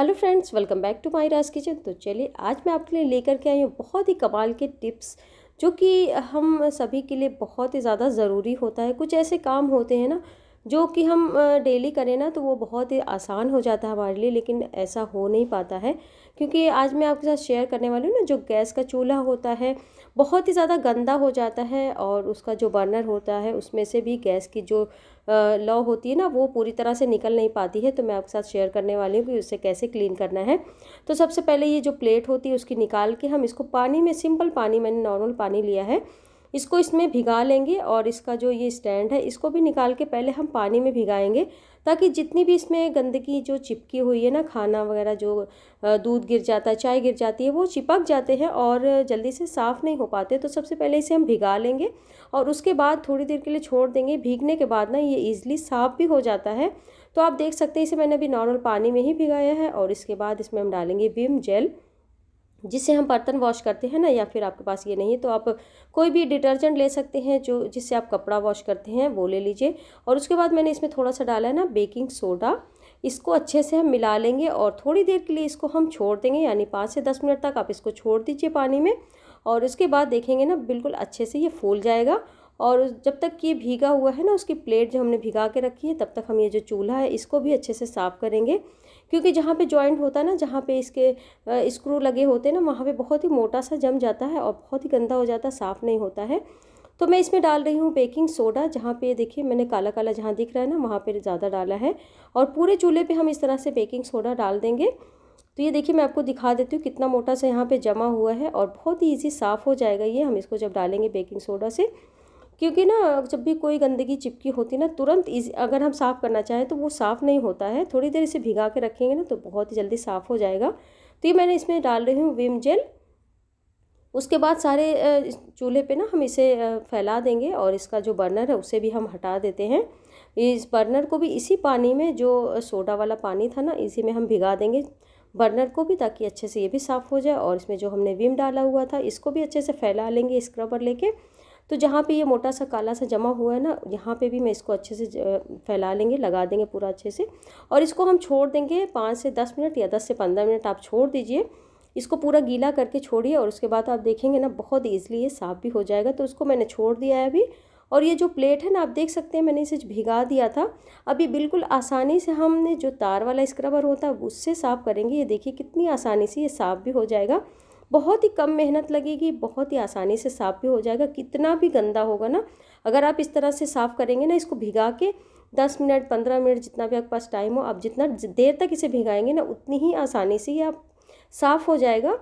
hello friends welcome back to my Raj kitchen तो चलिए आज मैं आपके लिए लेकर के आई हूँ बहुत ही कमाल के टिप्स जो कि हम सभी के लिए बहुत ही ज़्यादा ज़रूरी होता है कुछ ऐसे काम होते हैं ना जो कि हम डेली करें ना तो वो बहुत ही आसान हो जाता है हमारे लिए लेकिन ऐसा हो नहीं पाता है क्योंकि आज मैं आपके साथ शेयर करने वाली हूँ ना जो गैस का चूल्हा होता है बहुत ही ज़्यादा गंदा हो जाता है और उसका जो बर्नर होता है उसमें से भी गैस की जो लॉ होती है ना वो पूरी तरह से निकल नहीं पाती है तो मैं आपके साथ शेयर करने वाली हूँ कि उसे कैसे क्लीन करना है तो सबसे पहले ये जो प्लेट होती है उसकी निकाल के हम इसको पानी में सिंपल पानी मैंने नॉर्मल पानी लिया है इसको इसमें भिगा लेंगे और इसका जो ये स्टैंड है इसको भी निकाल के पहले हम पानी में भिगाएंगे ताकि जितनी भी इसमें गंदगी जो चिपकी हुई है ना खाना वगैरह जो दूध गिर जाता है चाय गिर जाती है वो चिपक जाते हैं और जल्दी से साफ़ नहीं हो पाते तो सबसे पहले इसे हम भिगा लेंगे और उसके बाद थोड़ी देर के लिए छोड़ देंगे भीगने के बाद ना ये ईज़िली साफ़ भी हो जाता है तो आप देख सकते हैं इसे मैंने अभी नॉर्मल पानी में ही भिगाया है और इसके बाद इसमें हम डालेंगे विम जेल जिससे हम बर्तन वॉश करते हैं ना या फिर आपके पास ये नहीं है तो आप कोई भी डिटर्जेंट ले सकते हैं जो जिससे आप कपड़ा वॉश करते हैं वो ले लीजिए और उसके बाद मैंने इसमें थोड़ा सा डाला है ना बेकिंग सोडा इसको अच्छे से हम मिला लेंगे और थोड़ी देर के लिए इसको हम छोड़ देंगे यानी पाँच से दस मिनट तक आप इसको छोड़ दीजिए पानी में और उसके बाद देखेंगे ना बिल्कुल अच्छे से ये फूल जाएगा और जब तक ये भीगा हुआ है ना उसकी प्लेट जो हमने भिगा के रखी है तब तक हम ये जो चूल्हा है इसको भी अच्छे से साफ़ करेंगे क्योंकि जहाँ पे जॉइंट होता है ना जहाँ पे इसके स्क्रू लगे होते हैं ना वहाँ पे बहुत ही मोटा सा जम जाता है और बहुत ही गंदा हो जाता है साफ़ नहीं होता है तो मैं इसमें डाल रही हूँ बेकिंग सोडा जहाँ पे देखिए मैंने काला काला जहाँ दिख रहा है ना वहाँ पर ज़्यादा डाला है और पूरे चूल्हे पर हम इस तरह से बेकिंग सोडा डाल देंगे तो ये देखिए मैं आपको दिखा देती हूँ कितना मोटा सा यहाँ पर जमा हुआ है और बहुत ही ईजी साफ़ हो जाएगा ये हम इसको जब डालेंगे बेकिंग सोडा से क्योंकि ना जब भी कोई गंदगी चिपकी होती ना तुरंत इज अगर हम साफ़ करना चाहें तो वो साफ़ नहीं होता है थोड़ी देर इसे भिगा के रखेंगे ना तो बहुत ही जल्दी साफ़ हो जाएगा तो ये मैंने इसमें डाल रही हूँ विम जेल उसके बाद सारे चूल्हे पे ना हम इसे फैला देंगे और इसका जो बर्नर है उसे भी हम हटा देते हैं इस बर्नर को भी इसी पानी में जो सोडा वाला पानी था ना इसी में हम भिगा देंगे बर्नर को भी ताकि अच्छे से ये भी साफ़ हो जाए और इसमें जो हमने विम डाला हुआ था इसको भी अच्छे से फैला लेंगे स्क्रबर लेके तो जहाँ पे ये मोटा सा काला सा जमा हुआ है ना यहाँ पे भी मैं इसको अच्छे से फैला लेंगे लगा देंगे पूरा अच्छे से और इसको हम छोड़ देंगे पाँच से दस मिनट या दस से पंद्रह मिनट आप छोड़ दीजिए इसको पूरा गीला करके छोड़िए और उसके बाद आप देखेंगे ना बहुत ईजिली ये साफ़ भी हो जाएगा तो उसको मैंने छोड़ दिया है अभी और ये जो प्लेट है ना आप देख सकते हैं मैंने इसे भिगा दिया था अभी बिल्कुल आसानी से हमने जो तार वाला स्क्रबर होता है उससे साफ़ करेंगे ये देखिए कितनी आसानी से ये साफ़ भी हो जाएगा बहुत ही कम मेहनत लगेगी बहुत ही आसानी से साफ़ भी हो जाएगा कितना भी गंदा होगा ना अगर आप इस तरह से साफ़ करेंगे ना इसको भिगा के दस मिनट पंद्रह मिनट जितना भी आपके पास टाइम हो आप जितना देर तक इसे भिगाएंगे ना उतनी ही आसानी से ये आप साफ़ हो जाएगा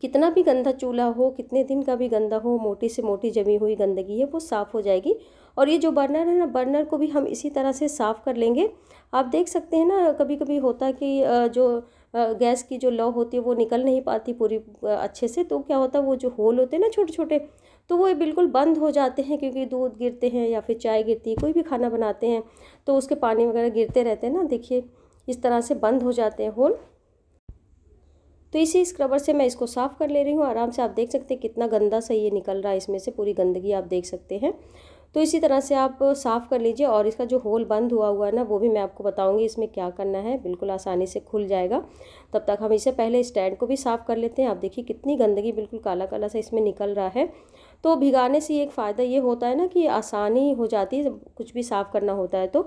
कितना भी गंदा चूल्हा हो कितने दिन का भी गंदा हो मोटी से मोटी जमी हुई गंदगी है वो साफ़ हो जाएगी और ये जो बर्नर है ना बर्नर को भी हम इसी तरह से साफ़ कर लेंगे आप देख सकते हैं ना कभी कभी होता है कि जो गैस की जो लॉ होती है वो निकल नहीं पाती पूरी अच्छे से तो क्या होता है वो जो होल होते हैं ना छोटे छोटे तो वो बिल्कुल बंद हो जाते हैं क्योंकि दूध गिरते हैं या फिर चाय गिरती है कोई भी खाना बनाते हैं तो उसके पानी वगैरह गिरते रहते हैं ना देखिए इस तरह से बंद हो जाते हैं होल तो इसी स्क्रबर से मैं इसको साफ़ कर ले रही हूँ आराम से आप देख सकते हैं कितना गंदा सा ये निकल रहा है इसमें से पूरी गंदगी आप देख सकते हैं तो इसी तरह से आप साफ़ कर लीजिए और इसका जो होल बंद हुआ हुआ है ना वो भी मैं आपको बताऊँगी इसमें क्या करना है बिल्कुल आसानी से खुल जाएगा तब तक हम इसे पहले स्टैंड को भी साफ़ कर लेते हैं आप देखिए कितनी गंदगी बिल्कुल काला काला सा इसमें निकल रहा है तो भिगाने से एक फ़ायदा ये होता है ना कि आसानी हो जाती है कुछ भी साफ़ करना होता है तो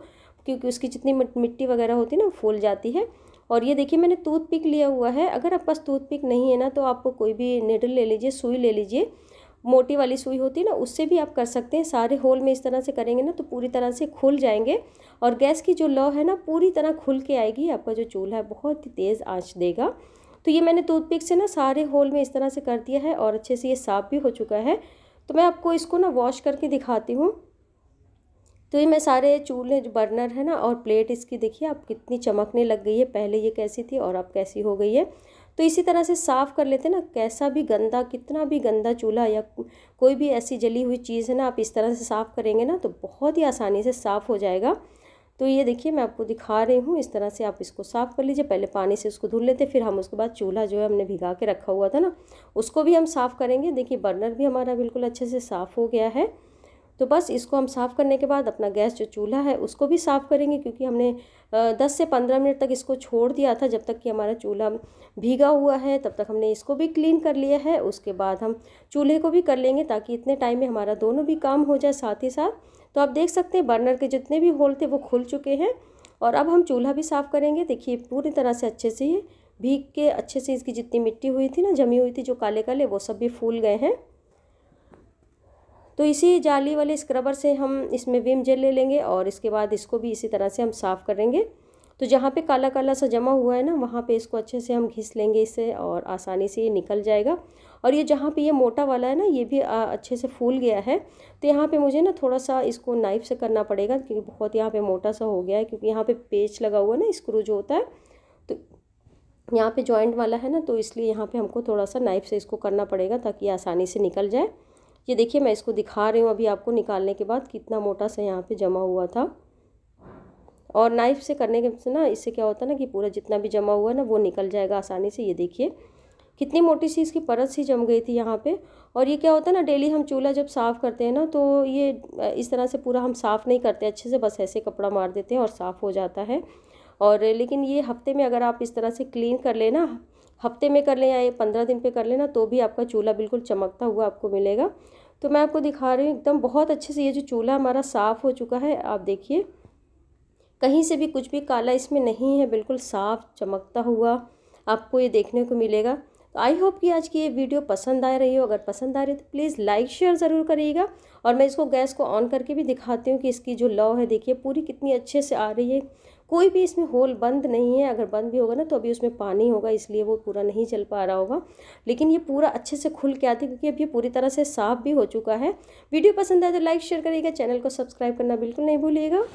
क्योंकि उसकी जितनी मिट्टी वगैरह होती है ना फूल जाती है और ये देखिए मैंने टूथ पिक लिया हुआ है अगर आपके पास टूथ पिक नहीं है ना तो आप कोई भी निडल ले लीजिए सुई ले लीजिए मोटी वाली सुई होती है ना उससे भी आप कर सकते हैं सारे होल में इस तरह से करेंगे ना तो पूरी तरह से खुल जाएंगे और गैस की जो लौ है ना पूरी तरह खुल के आएगी आपका जो चूल्हा है बहुत ही तेज़ आँच देगा तो ये मैंने टूथपिक से ना सारे होल में इस तरह से कर दिया है और अच्छे से ये साफ़ भी हो चुका है तो मैं आपको इसको ना वॉश करके दिखाती हूँ तो ये मैं सारे चूल्हे जो बर्नर है ना और प्लेट इसकी देखिए आप कितनी चमकने लग गई है पहले ये कैसी थी और अब कैसी हो गई है तो इसी तरह से साफ़ कर लेते ना कैसा भी गंदा कितना भी गंदा चूल्हा या कोई भी ऐसी जली हुई चीज़ है ना आप इस तरह से साफ़ करेंगे ना तो बहुत ही आसानी से साफ़ हो जाएगा तो ये देखिए मैं आपको दिखा रही हूँ इस तरह से आप इसको साफ़ कर लीजिए पहले पानी से उसको धुल लेते फिर हम उसके बाद चूल्हा जो है हमने भिगा के रखा हुआ था ना उसको भी हम साफ़ करेंगे देखिए बर्नर भी हमारा बिल्कुल अच्छे से साफ़ हो गया है तो बस इसको हम साफ़ करने के बाद अपना गैस जो चूल्हा है उसको भी साफ़ करेंगे क्योंकि हमने दस से पंद्रह मिनट तक इसको छोड़ दिया था जब तक कि हमारा चूल्हा भीगा हुआ है तब तक हमने इसको भी क्लीन कर लिया है उसके बाद हम चूल्हे को भी कर लेंगे ताकि इतने टाइम में हमारा दोनों भी काम हो जाए साथ ही साथ तो आप देख सकते हैं बर्नर के जितने भी होल थे वो खुल चुके हैं और अब हम चूल्हा भी साफ़ करेंगे देखिए पूरी तरह से अच्छे से भीग के अच्छे से इसकी जितनी मिट्टी हुई थी ना जमी हुई थी जो काले काले वो सब भी फूल गए हैं तो इसी जाली वाले स्क्रबर से हम इसमें विम जेल ले लेंगे और इसके बाद इसको भी इसी तरह से हम साफ़ करेंगे तो जहाँ पे काला काला सा जमा हुआ है ना वहाँ पे इसको अच्छे से हम घिस लेंगे इससे और आसानी से ये निकल जाएगा और ये जहाँ पे ये मोटा वाला है ना ये भी अच्छे से फूल गया है तो यहाँ पे मुझे ना थोड़ा सा इसको नाइफ से करना पड़ेगा क्योंकि बहुत यहाँ पे मोटा सा हो गया है क्योंकि यहाँ पे पेच लगा हुआ है ना स्क्रू जो होता है तो यहाँ पर जॉइंट वाला है ना तो इसलिए यहाँ पर हमको थोड़ा सा नाइफ से इसको करना पड़ेगा ताकि आसानी से निकल जाए ये देखिए मैं इसको दिखा रही हूँ अभी आपको निकालने के बाद कितना मोटा सा यहाँ पे जमा हुआ था और नाइफ़ से करने के से ना इससे क्या होता है ना कि पूरा जितना भी जमा हुआ है ना वो निकल जाएगा आसानी से ये देखिए कितनी मोटी सी इसकी परत सी जम गई थी यहाँ पे और ये क्या होता है ना डेली हम चूल्हा जब साफ़ करते हैं ना तो ये इस तरह से पूरा हम साफ़ नहीं करते अच्छे से बस ऐसे कपड़ा मार देते हैं और साफ़ हो जाता है और लेकिन ये हफ्ते में अगर आप इस तरह से क्लीन कर लेना हफ्ते में कर लें या पंद्रह दिन पे कर लेना तो भी आपका चूल्हा बिल्कुल चमकता हुआ आपको मिलेगा तो मैं आपको दिखा रही हूँ एकदम बहुत अच्छे से ये जो चूल्हा हमारा साफ़ हो चुका है आप देखिए कहीं से भी कुछ भी काला इसमें नहीं है बिल्कुल साफ़ चमकता हुआ आपको ये देखने को मिलेगा तो आई होप कि आज की ये वीडियो पसंद आ रही हो अगर पसंद आ रही है तो प्लीज़ लाइक शेयर ज़रूर करिएगा और मैं इसको गैस को ऑन करके भी दिखाती हूँ कि इसकी जो लव है देखिए पूरी कितनी अच्छे से आ रही है कोई भी इसमें होल बंद नहीं है अगर बंद भी होगा ना तो अभी उसमें पानी होगा इसलिए वो पूरा नहीं चल पा रहा होगा लेकिन ये पूरा अच्छे से खुल के आती है क्योंकि अब ये पूरी तरह से साफ भी हो चुका है वीडियो पसंद आए तो लाइक शेयर करिएगा चैनल को सब्सक्राइब करना बिल्कुल नहीं भूलिएगा